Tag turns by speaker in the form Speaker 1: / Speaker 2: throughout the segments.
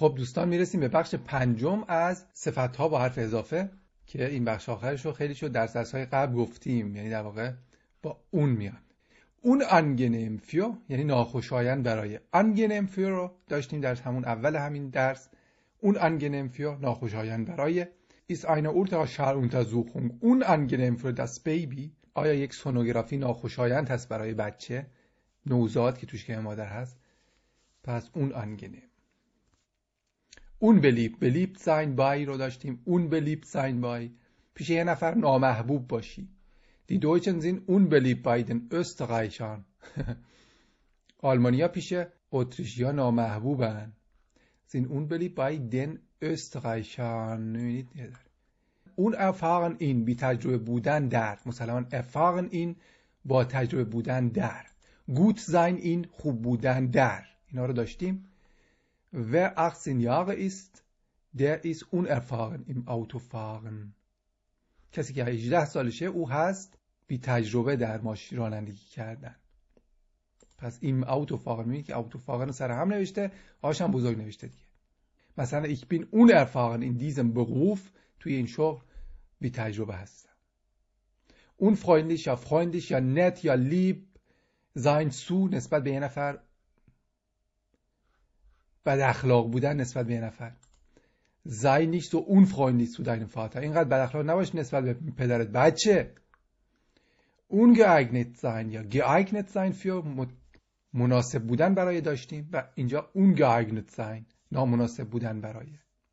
Speaker 1: خب دوستان میرسیم به بخش پنجم از صفت ها با حرف اضافه که این بخش آخرش رو خیلی شد در درس های قبل گفتیم یعنی در واقع با اون میان اون انگنمفیو یعنی ناخوشایند برای انگنمفیو رو داشتیم در همون اول همین درس اون انگنمفیو ناخوشایند برای ایس اینا اورتا شهر اونتا زوخونگ اون انگنمفیو دست بیبی آیا یک سونوگرافی ناخوشایند هست برای بچه نوزاد که توش که مادر هست پس اون انگنم اون بلیب بلیب ساین بای رو داشتیم اون بلیب ساین بای پیش یه نفر نامحبوب باشی دی دویچن زین اون بلیب بایدن österreichern آلمانیا پیش اتریشیا نامحبوبن زین اون بلیب بایدن österreichern میبینید اون افاقن این بی تجربه بودن در مسلمان افاقن این با تجربه بودن در گوت زین این خوب بودن در اینا رو داشتیم Wer 18 Jahre ist, der ist unerfahren im Autofahren. کسی که 18 سالشه او هست بی تجربه در ماشین رانندگی کردن پس این اوتو فاقن میبینی که اوتو فاقن رو سر هم نوشته آش هم بزرگ نوشته دیگه مثلا ایک بین اون ارفاقن این دیزم بغوف توی این شغل بی تجربه هست اون فرایندش یا فایندش یا نت یا لیب زاین سو نسبت به یه نفر بد اخلاق بودن نسبت به یه نفر و nicht so unfreundlich zu deinem Vater اینقدر بد اخلاق نباش نسبت به پدرت بچه ungeeignet زاین یا geeignet sein für مناسب بودن برای داشتیم و اینجا گایگنت sein نامناسب بودن برای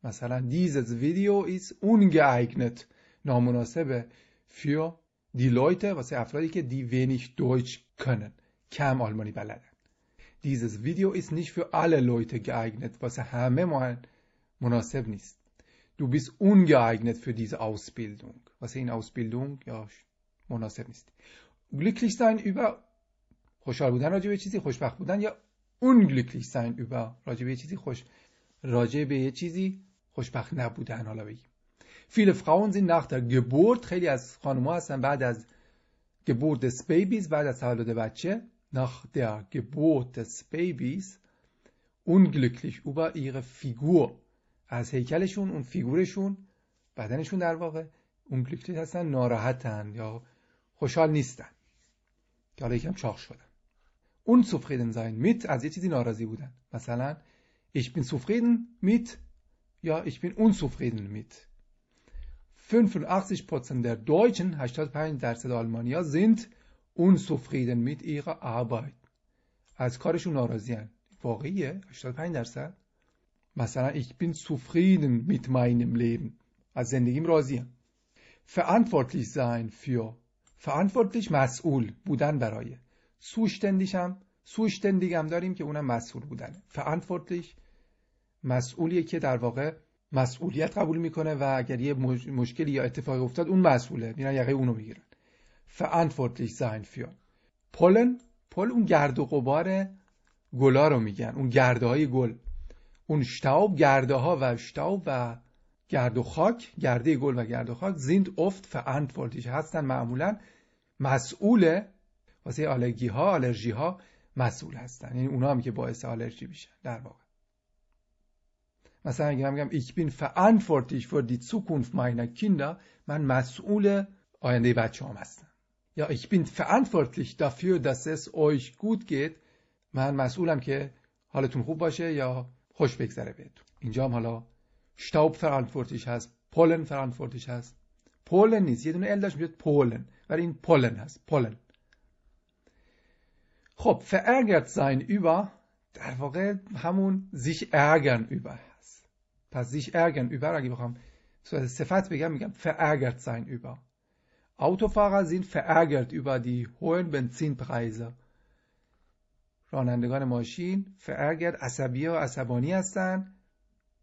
Speaker 1: مثلا ویدیو Video is ungeeignet نامناسبه für die Leute واسه افرادی که دی ونیش دویچ کنن کم آلمانی بلد dieses Video ist nicht für alle Leute geeignet, was همه من مناسب نیست. Du bist ungeeignet für diese Ausbildung. Was این Ausbildung ja مناسب نیست. Glücklich sein über خوشحال بودن راجع به چیزی خوشبخت بودن یا unglücklich sein über راجع به چیزی خوش راجع به چیزی خوشبخت نبودن حالا بگیم. Viele Frauen sind nach der Geburt خیلی از خانم‌ها هستن بعد از Geburt des Babys بعد از تولد بچه nach der Geburt des Babys unglücklich über ihre Figur از هیکلشون اون فیگورشون بدنشون در واقع unglücklich هستن ناراحتن یا خوشحال نیستن که حالا یکم چاق شدن unzufrieden sein mit از یه چیزی ناراضی بودن مثلا ich bin zufrieden mit یا ich bin unzufrieden mit 85% der Deutschen 85 درصد آلمانیا sind unzufrieden mit ihrer Arbeit از کارشون ناراضیان واقعیه 85 درصد مثلا ich bin zufrieden mit meinem Leben از زندگی راضیم verantwortlich sein für verantwortlich مسئول بودن برای zuständig هم zuständig هم داریم که اونم مسئول بودنه verantwortlich مسئولیه که در واقع مسئولیت قبول میکنه و اگر یه مشکلی یا اتفاقی افتاد اون مسئوله میرن یقه اونو میگیره verantwortlich sein für پل اون گرد و غبار گلا رو میگن اون گرده های گل اون شتاب گرده ها و شتاب و گرد و خاک گرده گل و گرد و خاک زیند افت verantwortlich هستن معمولا مسئول واسه آلرژی ها آلرژی ها مسئول هستن یعنی اونا هم که باعث آلرژی میشن در واقع مثلا اگه میگم ich bin verantwortlich من مسئول آینده بچه هم هستن یا ich bin verantwortlich dafür dass es euch gut geht من مسئولم که حالتون خوب باشه یا خوش بگذره بهتون اینجا هم حالا شتاب فرانفورتیش هست پولن فرانفورتیش هست پولن نیست یه دونه ال داشت میاد پولن ولی این پولن هست پولن خب verärgert sein über در واقع همون sich ärgern über هست پس sich ärgern über اگه بخوام صفت بگم میگم verärgert sein über Autofahrer sind verärgert über die hohen Benzinpreise رانندگان ماشین فرگرد عصبی و عصبانی هستن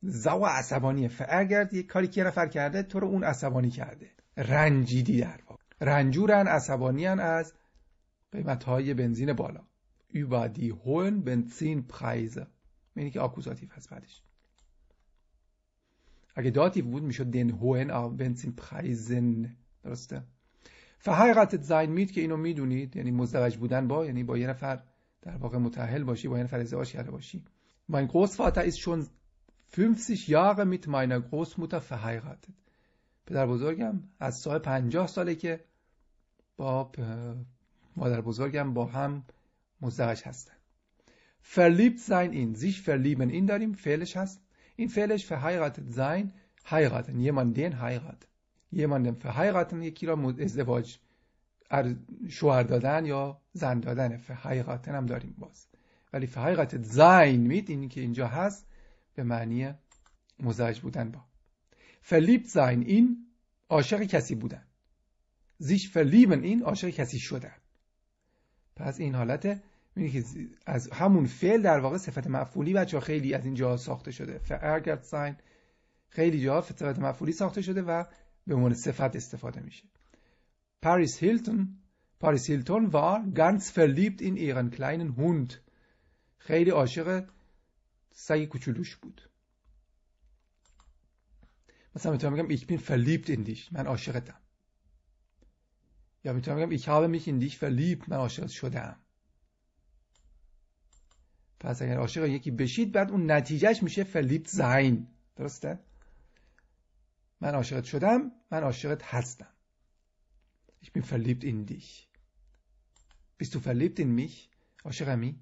Speaker 1: زوا عصبانی فرگرد یک کاری که نفر کرده تو رو اون عصبانی کرده رنجیدی در واقع رنجورن عصبانیان از قیمت های بنزین بالا über هون hohen Benzinpreise یعنی که آکوزاتیو هست بعدش اگه داتیو بود میشد هون بنزین پریزن درسته فحقیقت زین مید که اینو میدونید یعنی مزدوج بودن با یعنی با یه نفر در واقع متأهل باشی با یه نفر ازدواج کرده باشی من گروس Großvater ایست schon 50 Jahre mit meiner Großmutter فحقیقت پدر بزرگم از سال 50 ساله که با مادر بزرگم با هم مزدوج هستن فرلیبت زاین این، زیش فرلیبن این داریم فعلش هست این فعلش verheiratet یه من دین heiraten یه من حقیقتا یکی را ازدواج شوهر دادن یا زن دادن حقیقتا هم داریم باز ولی حیقت زین مید این که اینجا هست به معنی مزاج بودن با فلیب زین این عاشق کسی بودن زیش فلیبن این عاشق کسی شدن پس این حالت که از همون فعل در واقع صفت مفعولی بچه خیلی از اینجا ساخته شده فعرگت زین خیلی جا صفت مفعولی ساخته شده و به عنوان صفت استفاده میشه پاریس هیلتون پاریس هیلتون وار، گانس فرلیبت این ایرن kleinen Hund خیلی عاشق سگ کوچولوش بود مثلا میتونم بگم ich بین فرلیبت in dich من عاشقتم یا میتونم بگم ich habe mich in dich من عاشق شدم پس اگر عاشق یکی بشید بعد اون نتیجهش میشه فرلیبت زین درسته من عاشقت شدم من عاشقت هستم ich bin verliebt in dich bist du verliebt in mich عاشقمی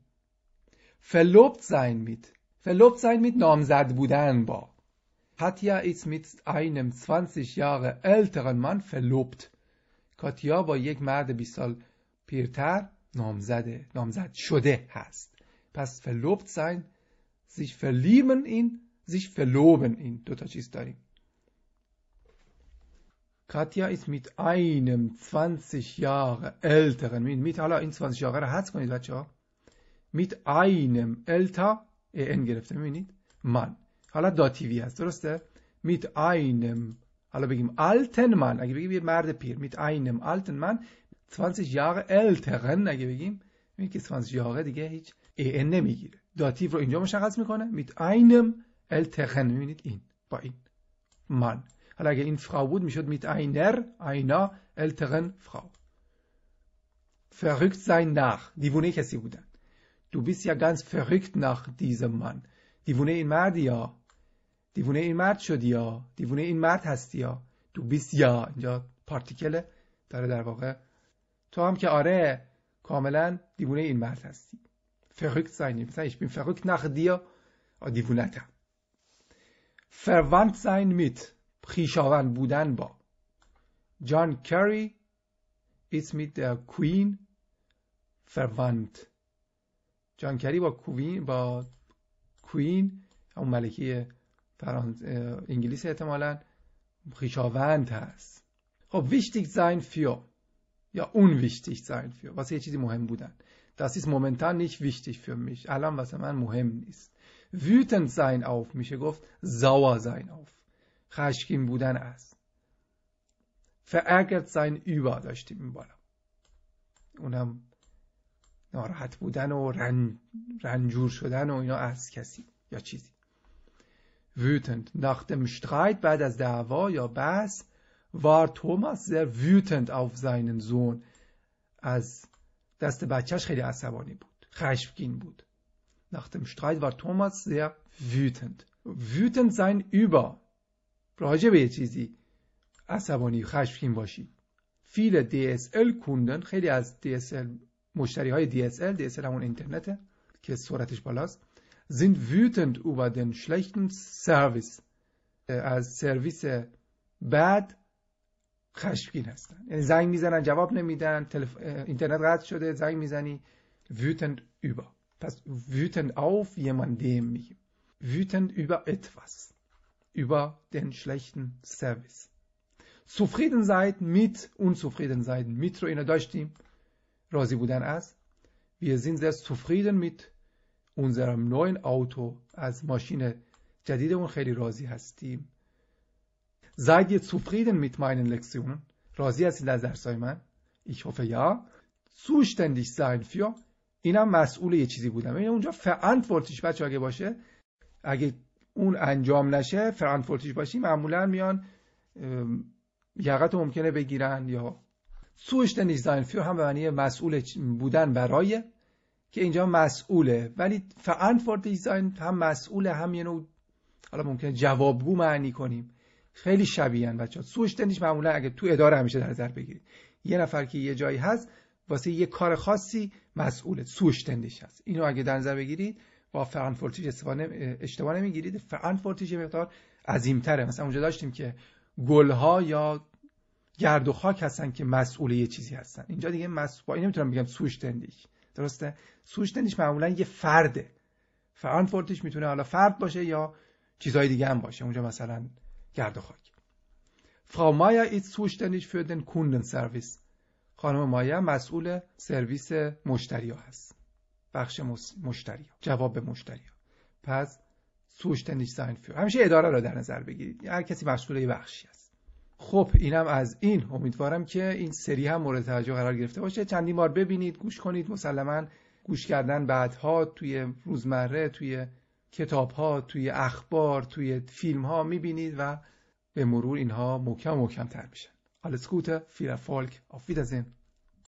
Speaker 1: verlobt sein mit verlobt sein mit نامزد بودن با کاتیا ist mit einem 20 Jahre älteren Mann verlobt. کاتیا با یک مرد 20 سال پیرتر نامزده نامزد شده هست پس verlobt sein sich verlieben in sich verloben in دو تا چیز داریم Katja ist mit einem 20 Jahre älteren, mit, حالا این 20 Jahre رو حد کنید بچه ها mit einem التا؟ ان گرفته میبینید من حالا داتیوی هست درسته mit einem حالا بگیم alten من اگه بگیم یه مرد پیر mit einem alten من 20 Jahre älteren اگه بگیم میبینید 20 Jahre دیگه هیچ این نمیگیره داتیو رو اینجا مشخص میکنه mit einem älteren میبینید این با این من حالا اگه این فرا بود میشد میت اینر اینا التغن فرا فرکت زین نخ دیوونه کسی بودن تو بیس یا ganz فرکت نخ دیزم من دیوونه این مرد یا دیوونه این مرد شدی یا دیوونه این مرد هستی یا du بیس یا اینجا پارتیکل داره در واقع تو هم که آره کاملا دیوونه این مرد هستی فرکت sein مثلا ich فرکت نخ nach dir دیوونتم خیشاوند بودن با جان کری می میت کوین فروانت جان کری با کوین با کوین اون ملکی فرانس انگلیس احتمالا خیشاوند هست خب ویشتیگ زین فیو یا اون ویشتیگ زین فیو واسه یه چیزی مهم بودن داس ایس مومنتان نیش ویشتیگ für میش الان واسه من مهم نیست Wütend زین آف میشه گفت زوا زین آف. خشکین بودن است فرگت سین ایوا داشتیم این بالا اونم ناراحت بودن و رنجور شدن و اینا از کسی یا چیزی ویتند نخت مشتقید بعد از دعوا یا بس وار توماس زر ویتند آف زینن زون از دست بچهش خیلی عصبانی بود خشمگین بود نخت مشتقید وار توماس زر ویتند ویتند زین اوبا راجع به یه چیزی عصبانی خشمگین باشید. فیل DSL کندن خیلی از DSL مشتری های DSL DSL همون اینترنته که سرعتش بالاست sind wütend über den schlechten Service از سرویس بعد خشمگین هستن یعنی زنگ میزنن جواب نمیدن تلف... اینترنت قطع شده زنگ میزنی wütend über پس wütend auf jemandem میگیم wütend über etwas über den schlechten Service. Zufrieden seid mit unzufrieden seid. Mitro اینا داشتیم Rosi Budan As. Wir sind sehr zufrieden mit unserem neuen Auto. Als Maschine Jadide جدیدمون خیلی راضی هستیم. Seid ihr zufrieden mit meinen Lektionen? Rosi هستید از درسای من؟ Ich hoffe ja. Zuständig sein für اینم مسئول یه چیزی بودم. این اونجا verantwortlich بچه اگه باشه اگه اون انجام نشه فرانفورتیش باشی معمولا میان یقت ممکنه بگیرن یا سوشت فیو هم به مسئول بودن برای که اینجا مسئوله ولی فور دیزاین هم مسئوله هم یه نوع حالا ممکنه جوابگو معنی کنیم خیلی شبیه بچه ها سوشتنیش معمولا اگه تو اداره همیشه در نظر بگیرید یه نفر که یه جایی هست واسه یه کار خاصی مسئوله سوشتندش هست اینو اگه در نظر بگیرید با فرانکفورتیش اشتباه نمیگیرید فورتیج یه مقدار عظیمتره مثلا اونجا داشتیم که گلها یا گرد و خاک هستن که مسئول یه چیزی هستن اینجا دیگه مسئول نمیتونم بگم سوشتندیش درسته سوشتندیش معمولا یه فرده فرانفورتیش میتونه حالا فرد باشه یا چیزهای دیگه هم باشه اونجا مثلا گرد و خاک Frau Meier ist فور دن خانم مایا مسئول سرویس مشتری هست. بخش مشتری جواب مشتری ها. پس سوشتنیش ساین فیور همیشه اداره را در نظر بگیرید هر کسی مسئول یه بخشی است خب اینم از این امیدوارم که این سری هم مورد توجه قرار گرفته باشه چندین بار ببینید گوش کنید مسلما گوش کردن ها توی روزمره توی کتاب ها توی اخبار توی فیلم ها میبینید و به مرور اینها مکم مکم تر میشن آلسکوت فیرفالک آفیدازین